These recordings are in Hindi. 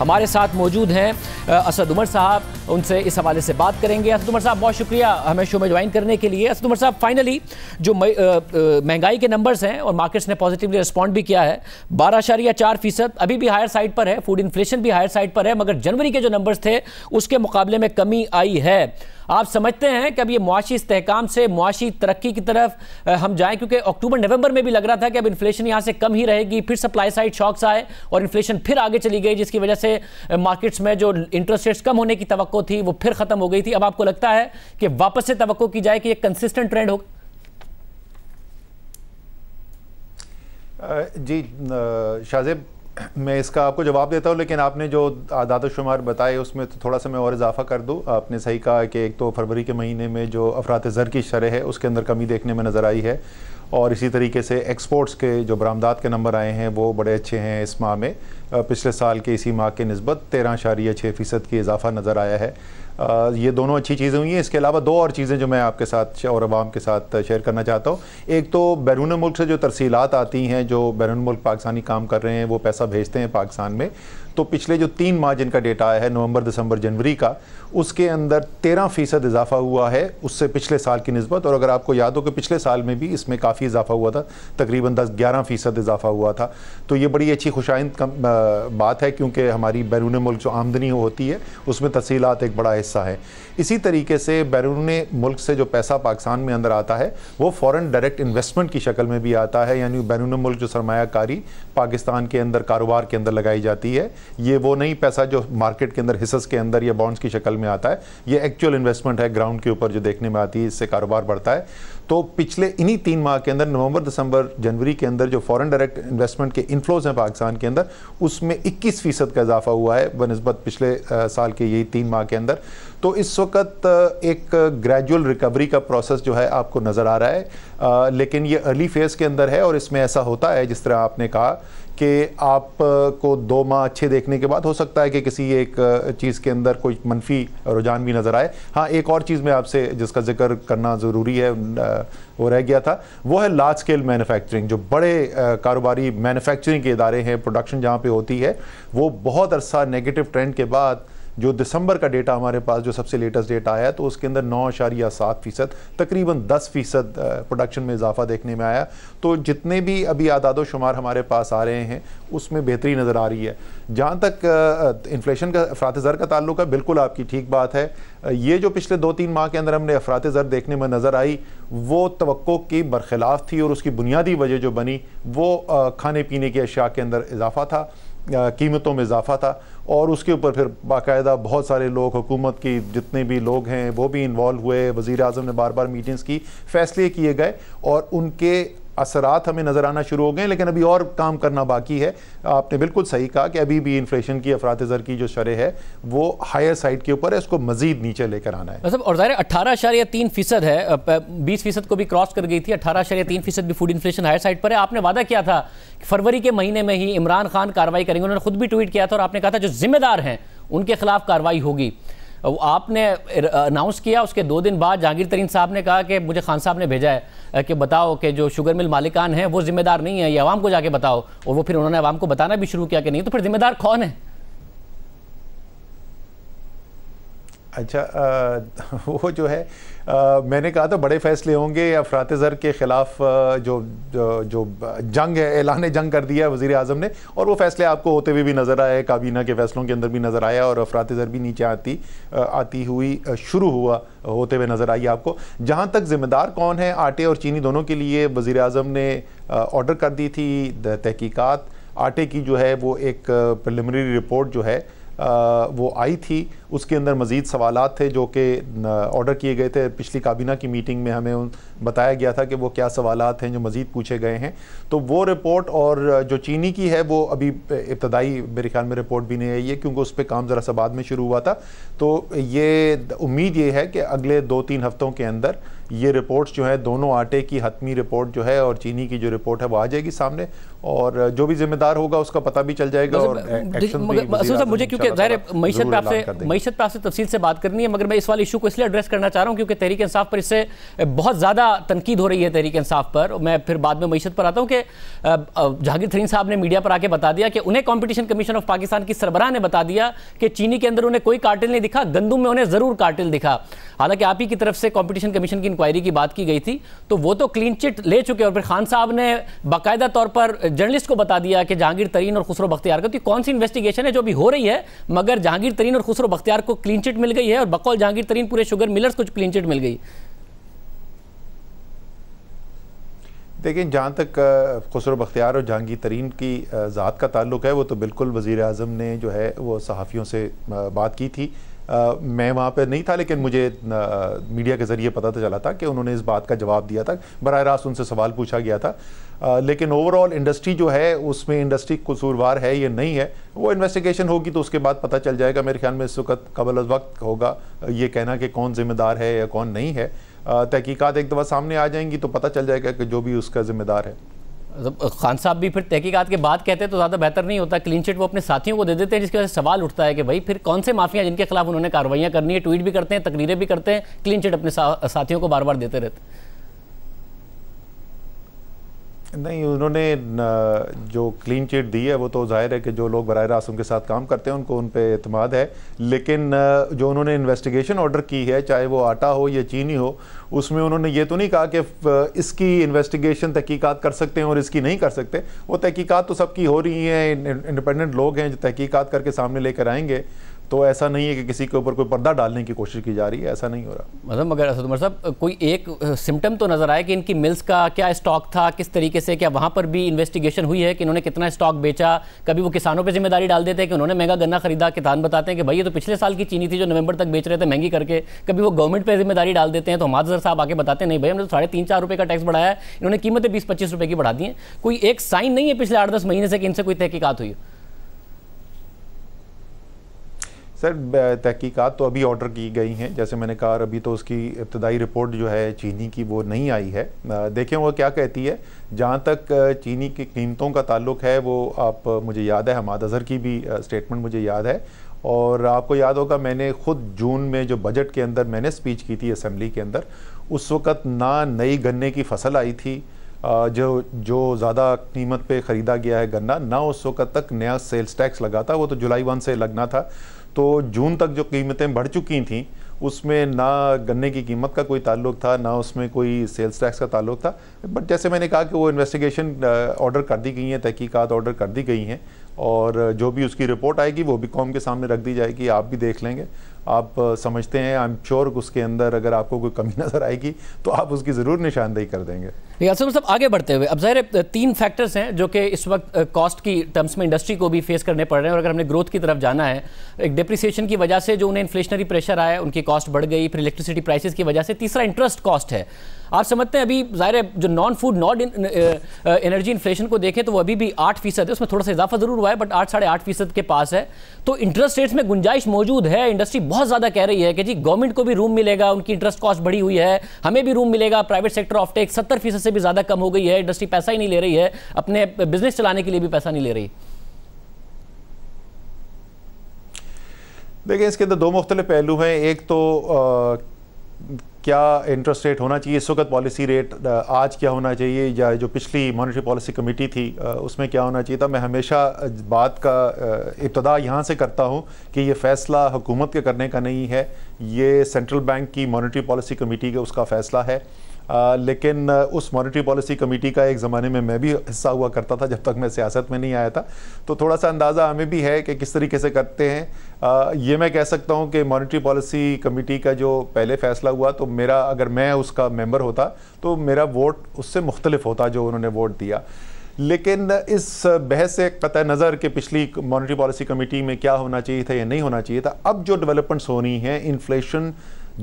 हमारे साथ मौजूद हैं असद उमर साहब उनसे इस हवाले से बात करेंगे असद उमर साहब बहुत शुक्रिया हमें शो में ज्वाइन करने के लिए असद उमर साहब फाइनली जो महंगाई के नंबर्स हैं और मार्केट्स ने पॉजिटिवली रिस्पॉन्ड भी किया है बारह अशारिया चार फीसद अभी भी हायर साइड पर है फूड इन्फ्लेशन भी हायर साइड पर है मगर जनवरी के जो नंबर्स थे उसके मुकाबले में कमी आई है आप समझते हैं कि अब ये मुआशी इस्तेकाम से मुआशी तरक्की की तरफ हम जाएँ क्योंकि अक्टूबर नवंबर में भी लग रहा था कि अब इन्फ्लेशन यहाँ से कम ही रहेगी फिर सप्लाई साइड शॉक्स आए और इन्फ्लेशन फिर आगे चली गई जिसकी वजह से मार्केट्स में जो इंटरेस्ट रेट्स कम होने की तो थी वो फिर ख़त्म हो गई थी अब आपको लगता है कि वापस से तो की जाए कि एक कंसिस्टेंट ट्रेंड होगा जी शाहजेब मैं इसका आपको जवाब देता हूँ लेकिन आपने जो आदाद शुमार बताए उसमें तो थोड़ा सा मैं और इजाफा कर दूँ आपने सही कहा कि एक तो फरवरी के महीने में जो अफरात ज़र की शरह है उसके अंदर कमी देखने में नज़र आई है और इसी तरीके से एक्सपोर्ट्स के जो बरामदात के नंबर आए हैं वो बड़े अच्छे हैं इस माह में पिछले साल के इसी माह के नस्बत तेरह शारिया छः फ़ीसद की इजाफा नज़र आया है ये दोनों अच्छी चीज़ें हुई हैं इसके अलावा दो और चीज़ें जो मैं आपके साथ और आवाम के साथ शेयर करना चाहता हूँ एक तो बैरून मुल्क से जो तरसीलत आती हैं जो बैरून मुल्क पाकिस्तानी काम कर रहे हैं वो पैसा भेजते हैं पाकिस्तान में तो पिछले जो तीन माह जिनका डेटा आया है नवंबर दिसंबर जनवरी का उसके अंदर तेरह फ़ीसद इजाफा हुआ है उससे पिछले साल की नस्बत और अगर आपको याद हो कि पिछले साल में भी इसमें काफ़ी इजाफा हुआ था तकरीबन दस ग्यारह फ़ीसद इजाफा हुआ था तो ये बड़ी अच्छी खुशाइंद बात है क्योंकि हमारी बैरून मुल्क जो आमदनी होती है उसमें तफसीलत एक बड़ा हिस्सा हिस्सा है इसी तरीके से बैरून मुल्क से जो पैसा पाकिस्तान में अंदर आता है वो फ़ॉरन डायरेक्ट इन्वेस्टमेंट की शक्ल में भी आता है यानी बैरून मुल्क जो सरमाकारी पाकिस्तान के अंदर कारोबार के अंदर लगाई जाती है ये वो नहीं पैसा जो मार्केट के अंदर हिस्स के अंदर या बॉन्ड्स की शक्ल में आता है ये एक्चुअल इन्वेस्टमेंट है ग्राउंड के ऊपर जो देखने में आती है इससे कारोबार बढ़ता है तो पिछले इन्हीं तीन माह के अंदर नवंबर दिसंबर जनवरी के अंदर जो फॉरेन डायरेक्ट इन्वेस्टमेंट के इन्फ्लोज हैं पाकिस्तान के अंदर उसमें 21 फीसद का इजाफा हुआ है बनस्बत पिछले आ, साल के यही तीन माह के अंदर तो इस वक्त एक ग्रेजुअल रिकवरी का प्रोसेस जो है आपको नज़र आ रहा है आ, लेकिन ये अर्ली फेज़ के अंदर है और इसमें ऐसा होता है जिस तरह आपने कहा कि आप को दो माह अच्छे देखने के बाद हो सकता है कि किसी एक चीज़ के अंदर कोई मनफी रुझान भी नज़र आए हाँ एक और चीज़ में आपसे जिसका जिक्र करना ज़रूरी है वो रह गया था वो है लार्ज स्केल मैन्युफैक्चरिंग जो बड़े कारोबारी मैन्युफैक्चरिंग के इदारे हैं प्रोडक्शन जहाँ पे होती है वो बहुत अरसा नेगेटिव ट्रेंड के बाद जो दिसंबर का डेटा हमारे पास जो सबसे लेटेस्ट डेटा आया तो उसके अंदर नौ अशारिया सात फ़ीसद तकरीबन दस फ़ीसद प्रोडक्शन में इजाफा देखने में आया तो जितने भी अभी आदाद शुमार हमारे पास आ रहे हैं उसमें बेहतरी नज़र आ रही है जहाँ तक इन्फ्लेशन का अफरात ज़र का ताल्लुक है बिल्कुल आपकी ठीक बात है ये जो पिछले दो तीन माह के अंदर हमने अफरात ज़र देखने में नज़र आई वो तो की बरखिलाफ़ थी और उसकी बुनियादी वजह जो बनी वो खाने पीने की अशिया के अंदर इजाफा था कीमतों में इजाफा था और उसके ऊपर फिर बाकायदा बहुत सारे लोग हुकूमत की जितने भी लोग हैं वो भी इन्वॉल्व हुए वज़ी अजम ने बार बार मीटिंग्स की फ़ैसले किए गए और उनके असरात हमें नज़र आना शुरू हो गए लेकिन अभी और काम करना बाकी है आपने बिल्कुल सही कहा कि अभी भी इन्फ्लेशन की अफरात ज़र की जो शरह है वो हायर साइड के ऊपर है उसको मजीद नीचे लेकर आना है मतलब, और ज़ाहिर अठारह अशारिया तीन फीसद है बीस फीसद को भी क्रॉस कर गई थी अठारह अशारिया तीन फीसद भी फूड इन्फ्लेशन हायर साइड पर है आपने वादा किया था कि फरवरी के महीने में ही इमरान खान कार्रवाई करेंगे उन्होंने खुद भी ट्वीट किया था और आपने कहा था जो जिम्मेदार हैं उनके खिलाफ कार्रवाई होगी आपने अनाउंस किया उसके दो दिन बाद जहांगीर तरीन साहब ने कहा कि मुझे खान साहब ने भेजा है कि बताओ कि जो शुगर मिल मालिकान हैं वो जिम्मेदार नहीं है ये आवाम को जाके बताओ और वो फिर उन्होंने आवाम को बताना भी शुरू किया कि नहीं तो फिर जिम्मेदार कौन है अच्छा आ, वो जो है आ, मैंने कहा था बड़े फ़ैसले होंगे अफरात ज़र के ख़िलाफ़ जो, जो जो जंग है ऐलान जंग कर दिया है वज़ी अजम ने और वो फ़ैसले आपको होते हुए भी, भी नज़र आए काबीना के फ़ैसलों के अंदर भी नज़र आया और अफरात ज़र भी नीचे आती आती हुई शुरू हुआ होते हुए नज़र आई आपको जहाँ तक ज़िम्मेदार कौन है आटे और चीनी दोनों के लिए वज़ी अजम ने ऑर्डर कर दी थी तहकीक़ात आटे की जो है वो एक प्रिलिमिनरी रिपोर्ट जो है वो आई थी उसके अंदर मज़ीद सवाल थे जो कि ऑर्डर किए गए थे पिछली काबीना की मीटिंग में हमें बताया गया था कि वो क्या सवाल हैं जो मज़ीद पूछे गए हैं तो वो रिपोर्ट और जो चीनी की है वो अभी इब्तदाई मेरे ख्याल में रिपोर्ट भी नहीं आई है क्योंकि उस पर काम ज़रा सा बाद में शुरू हुआ था तो ये उम्मीद ये है कि अगले दो तीन हफ्तों के अंदर ये रिपोर्ट्स जो है दोनों आटे की हतमी रिपोर्ट जो है और चीनी की जो रिपोर्ट है वो आ जाएगी सामने और जो भी जिम्मेदार होगा उसका पता भी चल जाएगा और एक्शन मुझे क्योंकि मीशत पर आपसे तफसील से बात करनी है मगर मैं इस वाले इशू को इसलिए एड्रेस करना चाह रहा हूँ क्योंकि तहरीक इंसाफ पर इससे बहुत ज़्यादा तनकीद हो रही है तहरीक इंसाफ पर मैं फिर बाद में मीशत पर आता हूँ कि जहांगीर थरीन साहब ने मीडिया पर आके बता दिया कि उन्हें कॉम्पिटिशन कमीशन ऑफ पाकिस्तान की सरबराह ने बता दिया कि चीनी के अंदर उन्हें कोई कार्टिल नहीं दिखा गंदुम में उन्हें ज़रूर कार्टिल दिखा हालांकि आप ही की तरफ से कॉम्पिटिशन कमीशन की इंक्वायरी की बात की गई थी तो वो तो क्लीन चिट ले चुके और फिर खान साहब ने बाकायदा तौर पर जर्नलिस्ट को बता दिया कि जहांगीर तरीन और खुसरो बख्तियार का कौन सी इन्वेस्टिगेशन है जो अभी हो रही है मगर जहांगीर तरीन और खुसरो बख्तियार अख्तियार को क्लीन चिट मिल गई है और बकौल जहांगीर तरीन पूरे शुगर मिलर्स को क्लीन चिट मिल गई देखिए जहाँ तक खसरो बख्तियार और जहांगीर तरीन की ज़ात का ताल्लुक है वो तो बिल्कुल वज़ी अजम ने जो है वो सहाफ़ियों से बात की थी आ, मैं वहाँ पर नहीं था लेकिन मुझे आ, मीडिया के ज़रिए पता तो चला था कि उन्होंने इस बात का जवाब दिया था बर रास्त उनसे सवाल पूछा गया था आ, लेकिन ओवरऑल इंडस्ट्री जो है उसमें इंडस्ट्री कसूरवार है या नहीं है वो इन्वेस्टिगेशन होगी तो उसके बाद पता चल जाएगा मेरे ख्याल में इस वक्त कबल अज वक्त होगा ये कहना कि कौन जिम्मेदार है या कौन नहीं है तहकीक़त एक दफ़ा सामने आ जाएंगी तो पता चल जाएगा कि जो भी उसका जिम्मेदार है मतलब, खान साहब भी फिर तहकीकात के बाद कहते तो ज़्यादा बेहतर नहीं होता क्लीन चिट वो अपने साथियों को दे देते हैं जिसकी वजह से सवाल उठता है कि भाई फिर कौन से माफिया जिनके खिलाफ उन्होंने कार्रवाइयाँ करनी है ट्वीट भी करते हैं तकरीरें भी करते हैं क्लीन चिट अपने साथियों को बार बार देते रहते हैं नहीं उन्होंने जो क्लीन चिट दी है वो तो जाहिर है कि जो लोग बर रास्त उनके साथ काम करते हैं उनको उन पर अतमाद है लेकिन जो उन्होंने इन्वेस्टिगेशन ऑर्डर की है चाहे वो आटा हो या चीनी हो उसमें उन्होंने ये तो नहीं कहा कि इसकी इन्वेस्टिगेशन तहकीकात कर सकते हैं और इसकी नहीं कर सकते वो तहकीकात तो सबकी हो रही हैं इंडिपेंडेंट लोग हैं जो तहकीकात करके सामने लेकर आएंगे तो ऐसा नहीं है कि किसी के ऊपर कोई पर्दा डालने की कोशिश की जा रही है ऐसा नहीं हो रहा मतलब मगर असद उमर साहब कोई एक सिम्टम तो नज़र आया कि इनकी मिल्स का क्या स्टॉक था किस तरीके से क्या वहाँ पर भी इन्वेस्टिगेशन हुई है कि इन्होंने कितना स्टॉक बेचा कभी वो किसानों पर जिम्मेदारी डाल देते हैं कि उन्होंने महंगा गन्ना खरीदा किसान बताते हैं कि भाई ये तो पिछले साल की चीनी थी जो नवंबर तक बेच रहे थे महंगी करके कभी वो गवर्नमेंट पर जिम्मेदारी डाल देते हैं तो हमारे साहब आके बताते हैं नहीं भाई हमने तो साढ़े तीन चार रुपये का टैक्स बढ़ाया इन्होंने कीमतें बीस पच्चीस रुपये की बढ़ा दी हैं कोई एक साइन नहीं है पिछले आठ दस महीने से कि इनसे कोई तहकीकत हुई है सर तहकीक़ात तो अभी ऑर्डर की गई हैं जैसे मैंने कहा अभी तो उसकी इब्तदाई रिपोर्ट जो है चीनी की वो नहीं आई है देखें वो क्या कहती है जहाँ तक चीनी की कीमतों का ताल्लुक है वो आप मुझे याद है हमाद अज़हर की भी स्टेटमेंट मुझे याद है और आपको याद होगा मैंने खुद जून में जो बजट के अंदर मैंने स्पीच की थी असम्बली के अंदर उस वक़्त ना नई गन्ने की फसल आई थी जो जो ज़्यादा कीमत पे ख़रीदा गया है गन्ना ना उस वक़्त तक नया सेल्स टैक्स लगा था वो तो जुलाई वन से लगना था तो जून तक जो कीमतें बढ़ चुकी थी उसमें ना गन्ने की कीमत का कोई ताल्लुक था ना उसमें कोई सेल्स टैक्स का ताल्लुक था बट जैसे मैंने कहा कि वो इन्वेस्टिगेशन ऑर्डर कर दी गई हैं तहकीकात ऑर्डर कर दी गई हैं और जो भी उसकी रिपोर्ट आएगी वो भी कॉम के सामने रख दी जाएगी आप भी देख लेंगे आप समझते हैं आई एम श्योर उसके अंदर अगर आपको कोई कमी नज़र आएगी तो आप उसकी ज़रूर निशानदेही कर देंगे यासम साहब आगे बढ़ते हुए अब ज़ाहिर तीन फैक्टर्स हैं जो कि इस वक्त कॉस्ट की टर्म्स में इंडस्ट्री को भी फेस करने पड़ रहे हैं और अगर हमने ग्रोथ की तरफ जाना है एक डिप्रिसिएशन की वजह से जो उन्हें इन्फ्लेशनरी प्रेशर आया उनकी कॉस्ट बढ़ गई फिर इलेक्ट्रिसिटी प्राइसेस की वजह से तीसरा इंटरेस्ट कॉस्ट है आप समझते हैं अभी जाहिर है जो non food non energy inflation को देखें तो वो अभी भी आठ फीसद है उसमें थोड़ा सा इजाफा ज़रूर हुआ है बट आठ साढ़े आठ फीसद के पास है तो इंटरेस्ट रेट्स में गुंजाइश मौजूद है इंडस्ट्री बहुत ज़्यादा कह रही है कि जी गवर्नमेंट को भी रूम मिलेगा उनकी इंटरेस्ट कॉस्ट बढ़ी हुई है हमें भी रूम मिलेगा प्राइवेट सेक्टर ऑफ टेक सत्तर फीसद से भी ज़्यादा कम हो गई है इंडस्ट्री पैसा ही नहीं ले रही है अपने बिजनेस चलाने के लिए भी पैसा नहीं ले रही देखिए इसके अंदर दो मुख्तलिफ पहलू हैं एक तो आ, क्या इंटरेस्ट रेट होना चाहिए इस वक्त पॉलिसी रेट आज क्या होना चाहिए या जो पिछली मॉनिटरी पॉलिसी कमेटी थी उसमें क्या होना चाहिए था मैं हमेशा बात का इब्तदा यहाँ से करता हूँ कि ये फ़ैसला हुकूमत के करने का नहीं है ये सेंट्रल बैंक की मॉनिटरी पॉलिसी कमेटी का उसका फ़ैसला है लेकिन उस मॉनिटरी पॉलिसी कमेटी का एक ज़माने में मैं भी हिस्सा हुआ करता था जब तक मैं सियासत में नहीं आया था तो थोड़ा सा अंदाज़ा हमें भी है कि किस तरीके से करते हैं ये मैं कह सकता हूँ कि मॉनिटरी पॉलिसी कमेटी का जो पहले फ़ैसला हुआ तो मेरा अगर मैं उसका मेम्बर होता तो मेरा वोट उससे मुख्तलिफ होता जो उन्होंने वोट दिया लेकिन इस बहस से कत नज़र कि पिछली मॉनिटरी पॉलिसी कमेटी में क्या होना चाहिए था या नहीं होना चाहिए था अब जो डेवलपमेंट्स होनी हैं इन्फ्लेशन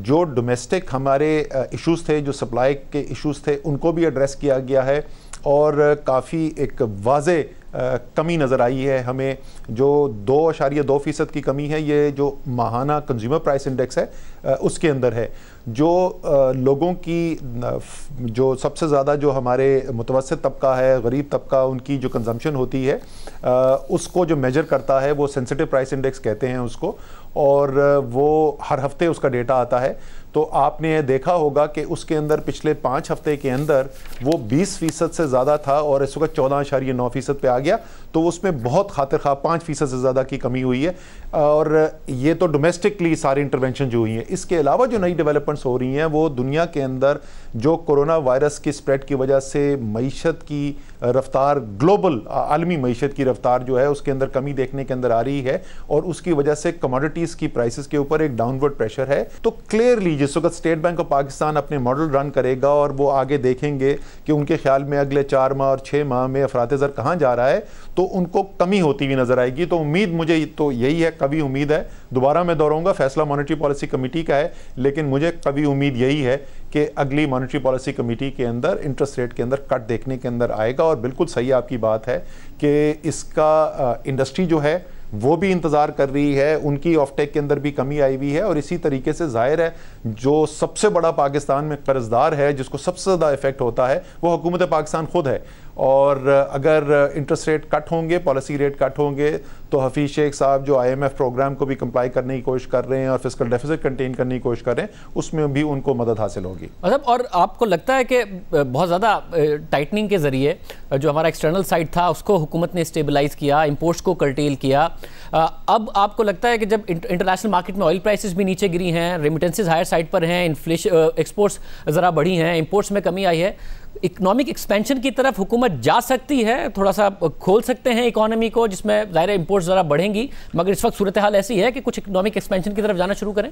जो डोमेस्टिक हमारे इश्यूज थे जो सप्लाई के इश्यूज थे उनको भी एड्रेस किया गया है और काफ़ी एक वाज कमी नज़र आई है हमें जो दो अशारिया दो फ़ीसद की कमी है ये जो माहाना कंज्यूमर प्राइस इंडेक्स है उसके अंदर है जो लोगों की जो सबसे ज़्यादा जो हमारे मुतवस तबका है गरीब तबका उनकी जो कंजम्पशन होती है उसको जो मेजर करता है वो सेंसिटिव प्राइस इंडेक्स कहते हैं उसको और वो हर हफ्ते उसका डेटा आता है तो आपने ये देखा होगा कि उसके अंदर पिछले पाँच हफ्ते के अंदर वो 20 फीसद से ज़्यादा था और इस वक्त चौदह आशार्य नौ फीसद पर आ गया तो उसमें बहुत खातिर खा पाँच फीसद से ज़्यादा की कमी हुई है और ये तो डोमेस्टिकली सारी इंटरवेंशन जो हुई हैं इसके अलावा जो नई डेवलपमेंट्स हो रही हैं वो दुनिया के अंदर जो कोरोना वायरस की स्प्रेड की वजह से मीशत की रफ्तार ग्लोबल आलमी मीशत की रफ्तार जो है उसके अंदर कमी देखने के अंदर आ रही है और उसकी वजह से कमोडिटीज़ की प्राइस के ऊपर एक डाउनवर्ड प्रेशर है तो क्लियरली जिस वक्त स्टेट बैंक ऑफ पाकिस्तान अपने मॉडल रन करेगा और वो आगे देखेंगे कि उनके ख्याल में अगले चार माह और छः माह में अफरात ज़र कहाँ जा रहा है तो उनको कमी होती हुई नजर आएगी तो उम्मीद मुझे तो यही है कभी उम्मीद है दोबारा मैं दोहराऊंगा फैसला मॉनेटरी पॉलिसी कमेटी का है लेकिन मुझे कभी उम्मीद यही है कि अगली मॉनेटरी पॉलिसी कमेटी के अंदर इंटरेस्ट रेट के अंदर कट देखने के अंदर आएगा और बिल्कुल सही आपकी बात है कि इसका इंडस्ट्री जो है वो भी इंतज़ार कर रही है उनकी ऑफटेक के अंदर भी कमी आई हुई है और इसी तरीके से जाहिर है जो सबसे बड़ा पाकिस्तान में कर्जदार है जिसको सबसे ज़्यादा इफेक्ट होता है वो हुकूमत पाकिस्तान खुद है और अगर इंटरेस्ट रेट कट होंगे पॉलिसी रेट कट होंगे तो हफीज़ शेख साहब जो आईएमएफ प्रोग्राम को भी कंप्लाई करने की कोशिश कर रहे हैं और फिजिकल डेफिसिट कंटेन करने की कोशिश कर रहे हैं उसमें भी उनको मदद हासिल होगी मतलब और आपको लगता है कि बहुत ज़्यादा टाइटनिंग के ज़रिए जो हमारा एक्सटर्नल साइड था उसको हुकूमत ने स्टेबलाइज किया इम्पोर्ट्स को कर्टेल किया अब आपको लगता है कि जब इंटरनेशनल मार्केट में ऑयल प्राइसेस भी नीचे गिरी हैं रेमिटेंसेज हायर साइड पर हैं इन्फ्लेशन एक्सपोर्ट्स ज़रा बढ़ी हैं इम्पोर्ट्स में कमी आई है इकोनॉमिक एक्सपेंशन की तरफ हुकूमत जा सकती है थोड़ा सा खोल सकते हैं इकोनॉमी को जिसमें ज़ाहिर इम्पोर्ट्स ज़रा बढ़ेंगी मगर इस वक्त सूरत हाल ऐसी है कि कुछ इकोनॉमिक एक्सपेंशन की तरफ जाना शुरू करें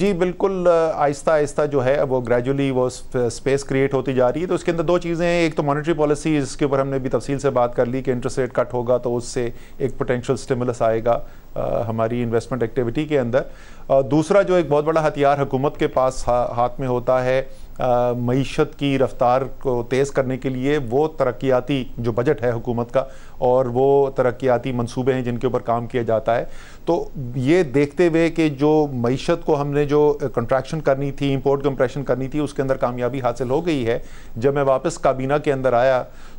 जी बिल्कुल आहिस्ता आहिस्ता जो है वो ग्रेजुअली वो स्पेस क्रिएट होती जा रही है तो उसके अंदर दो चीज़ें हैं एक तो मॉनेटरी पॉलिसी इसके ऊपर हमने भी तफसील से बात कर ली कि इंटरेस्ट रेट कट होगा तो उससे एक पोटेंशियल स्टिमुलस आएगा हमारी इन्वेस्टमेंट एक्टिविटी के अंदर दूसरा जो एक बहुत बड़ा हथियार हुकूमत के पास हा, हाथ में होता है मीशत की रफ्तार को तेज़ करने के लिए वो तरक्याती जो बजट है हुकूमत का और वो तरक्याती मंसूबे हैं जिनके ऊपर काम किया जाता है तो ये देखते हुए कि जो मीशत को हमने जो कंट्रैक्शन करनी थी इंपोर्ट कंप्रेशन करनी थी उसके अंदर कामयाबी हासिल हो गई है जब मैं वापस काबीना के अंदर आया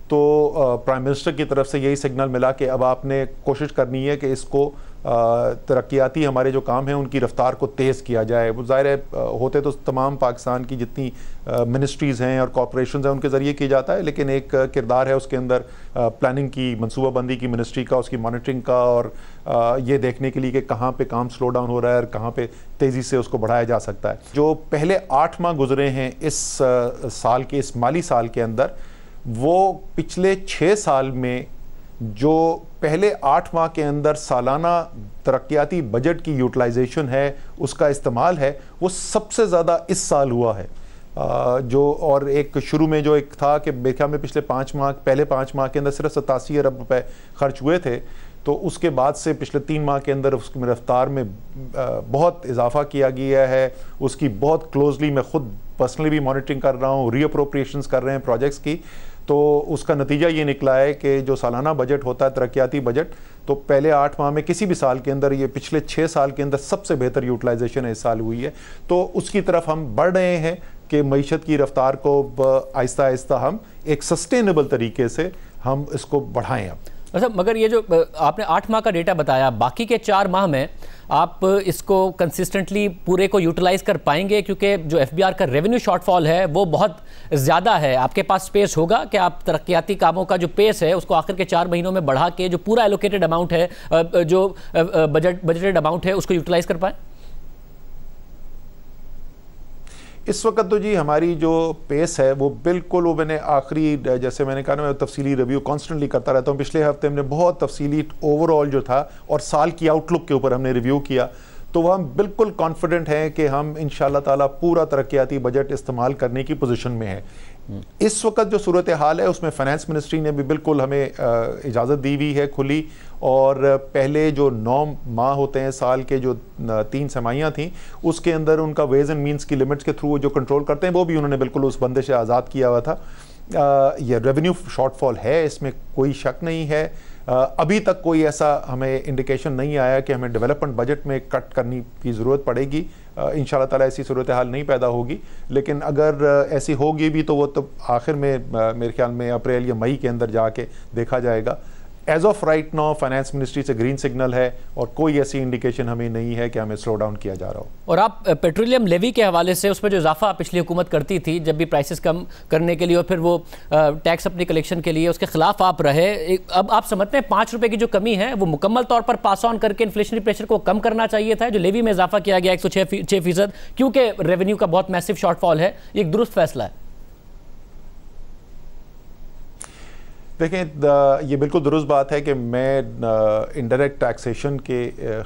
तो प्राइम मिनिस्टर की तरफ से यही सिग्नल मिला कि अब आपने कोशिश करनी है कि इसको तरक्याती हमारे जो काम हैं उनकी रफ्तार को तेज़ किया जाए वो ज़ाहिर है होते तो तमाम पाकिस्तान की जितनी मिनिस्ट्रीज़ हैं और कॉरपोरेशन हैं उनके ज़रिए किया जाता है लेकिन एक किरदार है उसके अंदर प्लानिंग की मनसूबाबंदी की मिनिस्ट्री का उसकी मॉनिटरिंग का और ये देखने के लिए कि कहाँ पर काम स्लो डाउन हो रहा है और कहाँ पर तेज़ी से उसको बढ़ाया जा सकता है जो पहले आठ माह गुजरे हैं इस साल के इस माली साल के अंदर वो पिछले छः साल में जो पहले आठ माह के अंदर सालाना तरक्याती बजट की यूटिलाइजेशन है उसका इस्तेमाल है वो सबसे ज़्यादा इस साल हुआ है जो और एक शुरू में जो एक था कि मेरे में पिछले पाँच माह पहले पाँच माह के अंदर सिर्फ सतासी अरब रुपए खर्च हुए थे तो उसके बाद से पिछले तीन माह के अंदर उसकी रफ्तार में बहुत इजाफा किया गया है उसकी बहुत क्लोजली मैं खुद पर्सनली भी मॉनिटरिंग कर रहा हूँ रीअप्रोप्रिएशन कर रहे हैं प्रोजेक्ट्स की तो उसका नतीजा ये निकला है कि जो सालाना बजट होता है तरक्याती बजट तो पहले आठ माह में किसी भी साल के अंदर ये पिछले छः साल के अंदर सबसे बेहतर यूटिलाइजेशन इस साल हुई है तो उसकी तरफ हम बढ़ रहे हैं कि मीशत की रफ्तार को आहिस्ता आहिस्ता हम एक सस्टेनेबल तरीके से हम इसको बढ़ाएं अब अच्छा मगर ये जो आपने आठ माह का डेटा बताया बाकी के चार माह में आप इसको कंसिस्टेंटली पूरे को यूटिलाइज कर पाएंगे क्योंकि जो एफ का रेवेन्यू शॉर्टफॉल है वो बहुत ज़्यादा है आपके पास स्पेस होगा कि आप तरक्याती कामों का जो पेस है उसको आखिर के चार महीनों में बढ़ा के जो पूरा एलोकेटेड अमाउंट है जो बजट बजटेड अमाउंट है उसको यूटिलाइज कर पाएँ इस वक्त तो जी हमारी जो पेस है वो बिल्कुल वो मैंने आखिरी जैसे मैंने कहा ना मैं तफसीली रिव्यू कॉन्सटेंटली करता रहता हूँ पिछले हफ्ते हमने बहुत तफसीली ओवरऑल जो था और साल की आउटलुक के ऊपर हमने रिव्यू किया तो वह हम बिल्कुल कॉन्फिडेंट हैं कि हम इन शाह पूरा तरक्याती बजट इस्तेमाल करने की पोजिशन में हैं इस वक्त जो सूरत हाल है उसमें फाइनेंस मिनिस्ट्री ने भी बिल्कुल हमें इजाज़त दी हुई है खुली और पहले जो नौ माह होते हैं साल के जो तीन समाइयाँ थीं उसके अंदर उनका वेज एंड मीन्स की लिमिट्स के थ्रू जो कंट्रोल करते हैं वो भी उन्होंने बिल्कुल उस बंदे से आज़ाद किया हुआ था यह रेवेन्यू शॉर्टफॉल है इसमें कोई शक नहीं है आ, अभी तक कोई ऐसा हमें इंडिकेशन नहीं आया कि हमें डेवलपमेंट बजट में कट करने की ज़रूरत पड़ेगी इन ताला ऐसी सूरत हाल नहीं पैदा होगी लेकिन अगर ऐसी होगी भी तो वो तो आखिर में मेरे ख्याल में अप्रैल या मई के अंदर जाके देखा जाएगा as of right now finance ministry से ग्रीन सिग्नल है और कोई ऐसी इंडिकेशन हमें नहीं है कि हमें स्लो डाउन किया जा रहा हो और आप पेट्रोलियम लेवी के हवाले से उसमें जो इजाफा पिछली हुकूमत करती थी जब भी प्राइसेस कम करने के लिए और फिर वो टैक्स अपनी कलेक्शन के लिए उसके खिलाफ आप रहे अब आप समझते हैं पाँच रुपये की जो कमी है वो मुकम्मल तौर पर पास ऑन करके इन्फ्लेशनरी प्रेशर को कम करना चाहिए था जो लेवी में इजाफा किया गया एक सौ छः फीसद क्योंकि रेवेन्यू का बहुत मैसिव शॉर्टफॉल है एक दुरुस्त फैसला है देखें ये बिल्कुल दुरुस्त बात है कि मैं इनडायरेक्ट टैक्सेशन के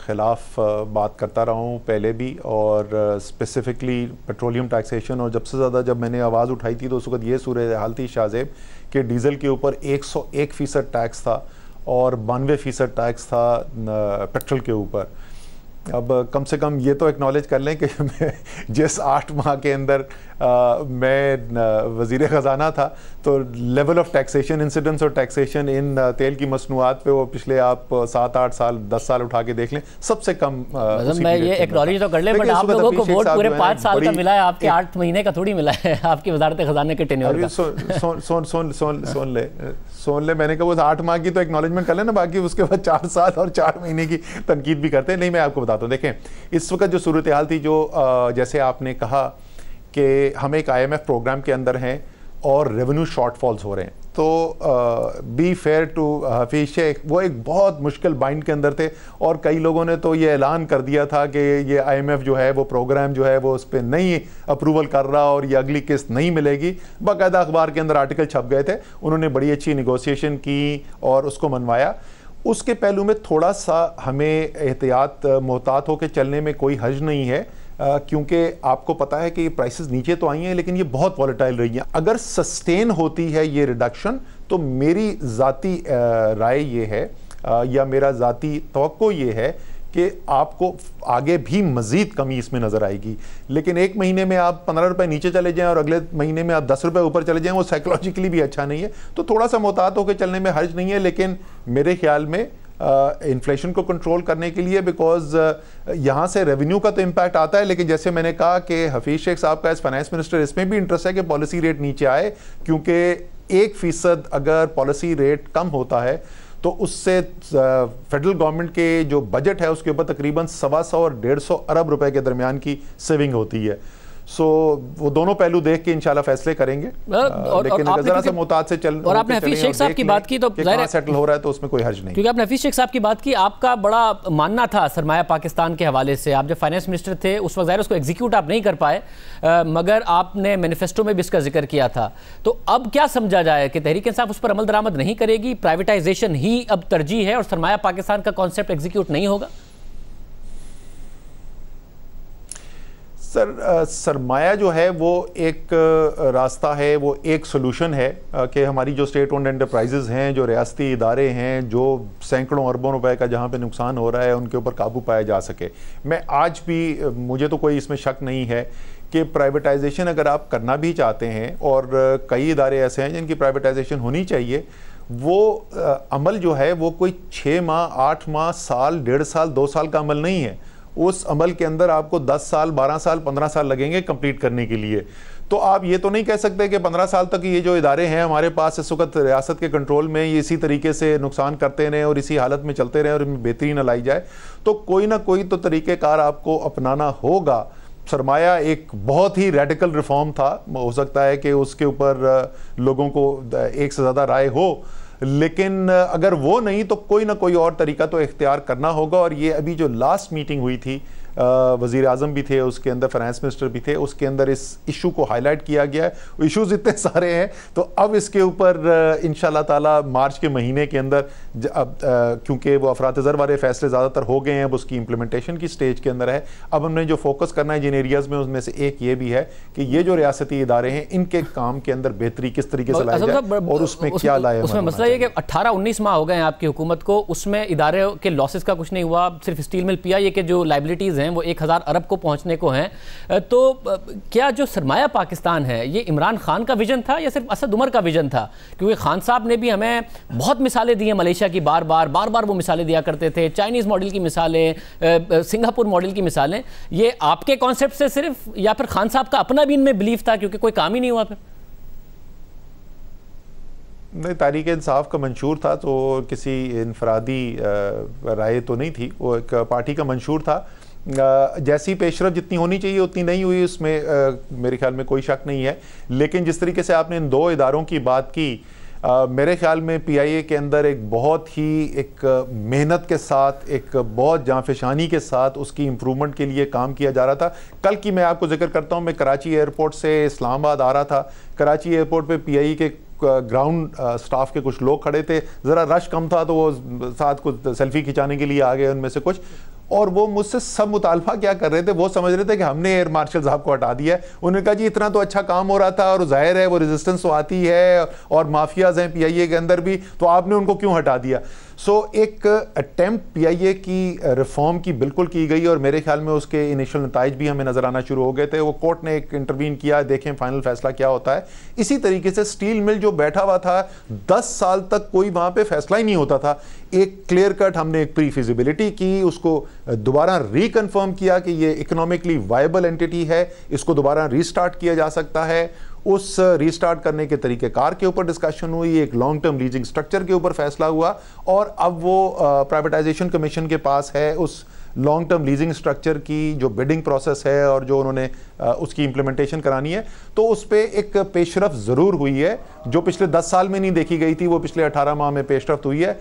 ख़िलाफ़ बात करता रहा हूँ पहले भी और स्पेसिफ़िकली पेट्रोलियम टैक्सेशन और जब से ज़्यादा जब मैंने आवाज़ उठाई थी तो उस वक्त ये सूरत हाल थी शाहजेब कि डीज़ल के ऊपर एक सौ एक फ़ीसद टैक्स था और बानवे फ़ीसद टैक्स था पेट्रोल के ऊपर अब कम से कम ये तो एक्नॉलेज कर लें कि मैं जिस आठ माह के अंदर आ, मैं वजीर ख़जाना था तो लेवल ऑफ़ टैक्सेशन इंसिडेंस और टैक्सेशन इन तेल की मसनूआत पे वो पिछले आप सात आठ साल दस साल उठा के देख लें सबसे कम मैं ये एक्नॉलेज तो कर लें बट आप लोगों को वोट पूरे तो पाँच साल का तो मिला है आपके आठ महीने का थोड़ी मिला है आपकी वजारत ख़जाने के टेन्योर सुन ले सोन ले मैंने कहा वो आठ माह की तो एक्नॉलेजमेंट कर लेना बाकी उसके बाद चार साल और चार महीने की तनकीद भी करते हैं नहीं मैं आपको बताता हूँ देखें इस वक्त जो सूरत हाल थी जो जैसे आपने कहा कि हम एक आई प्रोग्राम के अंदर हैं और रेवेन्यू शॉर्टफॉल्स हो रहे हैं तो be fair to Hafeez Sheikh वो एक बहुत मुश्किल बाइंड के अंदर थे और कई लोगों ने तो ये ऐलान कर दिया था कि ये आईएमएफ जो है वो प्रोग्राम जो है वो उस पर नहीं अप्रूवल कर रहा और ये अगली किस्त नहीं मिलेगी बाकायदा अखबार के अंदर आर्टिकल छप गए थे उन्होंने बड़ी अच्छी निगोसिएशन की और उसको मनवाया उसके पहलू में थोड़ा सा हमें एहतियात मोहतात होकर चलने में कोई हज नहीं है क्योंकि आपको पता है कि ये प्राइसेस नीचे तो आई हैं लेकिन ये बहुत वॉलेटाइल रही हैं अगर सस्टेन होती है ये रिडक्शन तो मेरी ज़ाती राय ये है या मेरा ज़ाती तो ये है कि आपको आगे भी मज़ीद कमी इसमें नज़र आएगी लेकिन एक महीने में आप पंद्रह रुपये नीचे चले जाएँ और अगले महीने में आप दस रुपये ऊपर चले जाएँ वो साइकोलॉजिकली भी अच्छा नहीं है तो थोड़ा सा मोहतात होकर चलने में हर्ज नहीं है लेकिन मेरे ख्याल में इन्फ्लेशन को कंट्रोल करने के लिए बिकॉज यहाँ से रेवेन्यू का तो इम्पैक्ट आता है लेकिन जैसे मैंने कहा कि हफीज़ शेख साहब का एज फाइनेंस मिनिस्टर इसमें भी इंटरेस्ट है कि पॉलिसी रेट नीचे आए क्योंकि एक फ़ीसद अगर पॉलिसी रेट कम होता है तो उससे फेडरल गवर्नमेंट के जो बजट है उसके ऊपर तकरीबन सवा सौ और डेढ़ सौ अरब रुपए के दरमियान की सेविंग होती है सो वो दोनों पहलू देख के इंशाल्लाह फैसले करेंगे लेकिन जरा सा मोहतात से चल और आपने हफीज शेख साहब की बात की तो सेटल हो रहा है तो उसमें कोई हर्ज नहीं क्योंकि आपने हफीज शेख साहब की बात की आपका बड़ा मानना था सरमाया पाकिस्तान के हवाले से आप जब फाइनेंस मिनिस्टर थे उस वक्त जाहिर उसको एग्जीक्यूट आप नहीं कर पाए मगर आपने मैनिफेस्टो में भी इसका जिक्र किया था तो अब क्या समझा जाए कि तहरीक इंसाफ उस पर अमल दरामद नहीं करेगी प्राइवेटाइजेशन ही अब तरजीह है और सरमाया पाकिस्तान का कॉन्सेप्ट एग्जीक्यूट नहीं होगा सर सरमाया जो है वो एक रास्ता है वो एक सोलूशन है कि हमारी जो स्टेट ओन्ड एंटरप्राइजेज़ हैं जो रियाती इदारे हैं जो सैकड़ों अरबों रुपए का जहाँ पे नुकसान हो रहा है उनके ऊपर काबू पाया जा सके मैं आज भी मुझे तो कोई इसमें शक नहीं है कि प्राइवेटाइजेशन अगर आप करना भी चाहते हैं और कई इदारे ऐसे हैं जिनकी प्राइवेटाइजेशन होनी चाहिए वो आ, अमल जो है वो कोई छः माह आठ माह साल डेढ़ साल दो साल का अमल नहीं है उस अमल के अंदर आपको 10 साल 12 साल 15 साल लगेंगे कंप्लीट करने के लिए तो आप ये तो नहीं कह सकते कि 15 साल तक ये जो इदारे हैं हमारे पास इस वक्त रियासत के कंट्रोल में ये इसी तरीके से नुकसान करते रहे और इसी हालत में चलते रहे और इनमें बेहतरी न लाई जाए तो कोई ना कोई तो तरीक़ेकार आपको अपनाना होगा सरमाया एक बहुत ही रेडिकल रिफॉर्म था हो सकता है कि उसके ऊपर लोगों को एक से ज़्यादा राय हो लेकिन अगर वो नहीं तो कोई ना कोई और तरीका तो इख्तियार करना होगा और ये अभी जो लास्ट मीटिंग हुई थी वज़ी अजम भी थे उसके अंदर फाइनेंस मिनिस्टर भी थे उसके अंदर इस इशू को हाईलाइट किया गया है इशूज़ इतने सारे हैं तो अब इसके ऊपर इन ताला मार्च के महीने के अंदर अब क्योंकि वो अफरात तजर वाले फैसले ज़्यादातर हो गए हैं अब उसकी इम्प्लीमेंटेशन की स्टेज के अंदर है अब हमने जो फोकस करना है जिन एरियाज़ में उसमें से एक ये भी है कि ये जो रियासती इदारे हैं इनके काम के अंदर बेहतरी किस तरीके से लाया जाए और उसमें क्या लाया उसमें मसला ये कि अट्ठारह उन्नीस माह हो गए हैं आपकी हुकूमत को उसमें इदारे के लॉसेज का कुछ नहीं हुआ सिर्फ स्टील मिल पिया ये कि के जो लाइबिलिटीज़ हैं हैं वो एक हज़ार अरब को पहुँचने को हैं तो क्या जो सरमाया पाकिस्तान है ये इमरान खान का विजन था या सिर्फ असद उमर का विजन था क्योंकि खान साहब ने भी हमें बहुत मिसालें दी हैं मलेशिया की बार बार बार बार वो मिसालें दिया करते थे चाइनीज़ मॉडल की मिसालें सिंगापुर मॉडल की मिसालें ये आपके कॉन्सेप्ट से सिर्फ या फिर खान साहब का अपना भी इनमें बिलीव था क्योंकि कोई काम ही नहीं हुआ फिर नहीं तारीख इंसाफ का मंशूर था तो किसी इनफरादी राय तो नहीं थी वो एक पार्टी का मंशूर था जैसी पेशरफ जितनी होनी चाहिए उतनी नहीं हुई उसमें मेरे ख्याल में कोई शक नहीं है लेकिन जिस तरीके से आपने इन दो इदारों की बात की आ, मेरे ख्याल में पीआईए के अंदर एक बहुत ही एक मेहनत के साथ एक बहुत जाफिशानी के साथ उसकी इम्प्रूवमेंट के लिए काम किया जा रहा था कल की मैं आपको जिक्र करता हूँ मैं कराची एयरपोर्ट से इस्लामाबाद आ रहा था कराची एयरपोर्ट आई पीआईए के ग्राउंड स्टाफ के कुछ लोग खड़े थे ज़रा रश कम था तो वो साथ कुछ सेल्फी खिंचाने के लिए आ गए उनमें से कुछ और वो मुझसे सब मुतालफा क्या कर रहे थे वो समझ रहे थे कि हमने एयर मार्शल साहब को हटा दिया है उन्होंने कहा जी इतना तो अच्छा काम हो रहा था और जाहिर है वो रेजिस्टेंस तो आती है और माफियाज हैं पीआईए के अंदर भी तो आपने उनको क्यों हटा दिया सो so, एक अटैम्प्ट पीआईए की रिफॉर्म uh, की बिल्कुल की गई और मेरे ख्याल में उसके इनिशियल नतज भी हमें नज़र आना शुरू हो गए थे वो कोर्ट ने एक इंटरवीन किया देखें फाइनल फैसला क्या होता है इसी तरीके से स्टील मिल जो बैठा हुआ था दस साल तक कोई वहाँ पर फैसला ही नहीं होता था एक क्लियर कट हमने एक प्री फिजिबिलिटी की उसको uh, दोबारा रिकन्फर्म किया कि ये इकोनॉमिकली वायबल एंटिटी है इसको दोबारा रिस्टार्ट किया जा सकता है उस रीस्टार्ट करने के कार के ऊपर डिस्कशन हुई एक लॉन्ग टर्म लीजिंग स्ट्रक्चर के ऊपर फैसला हुआ और अब वो प्राइवेटाइजेशन कमीशन के पास है उस लॉन्ग टर्म लीजिंग स्ट्रक्चर की जो बिडिंग प्रोसेस है और जो उन्होंने उसकी इम्प्लीमेंटेशन करानी है तो उस पर एक पेशरफ ज़रूर हुई है जो पिछले दस साल में नहीं देखी गई थी वो पिछले अठारह माह में पेशरफ हुई है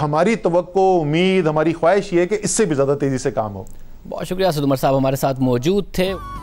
हमारी तो उम्मीद हमारी ख्वाहिश ये है कि इससे भी ज़्यादा तेज़ी से काम हो बहुत शुक्रिया सुदमर साहब हमारे साथ मौजूद थे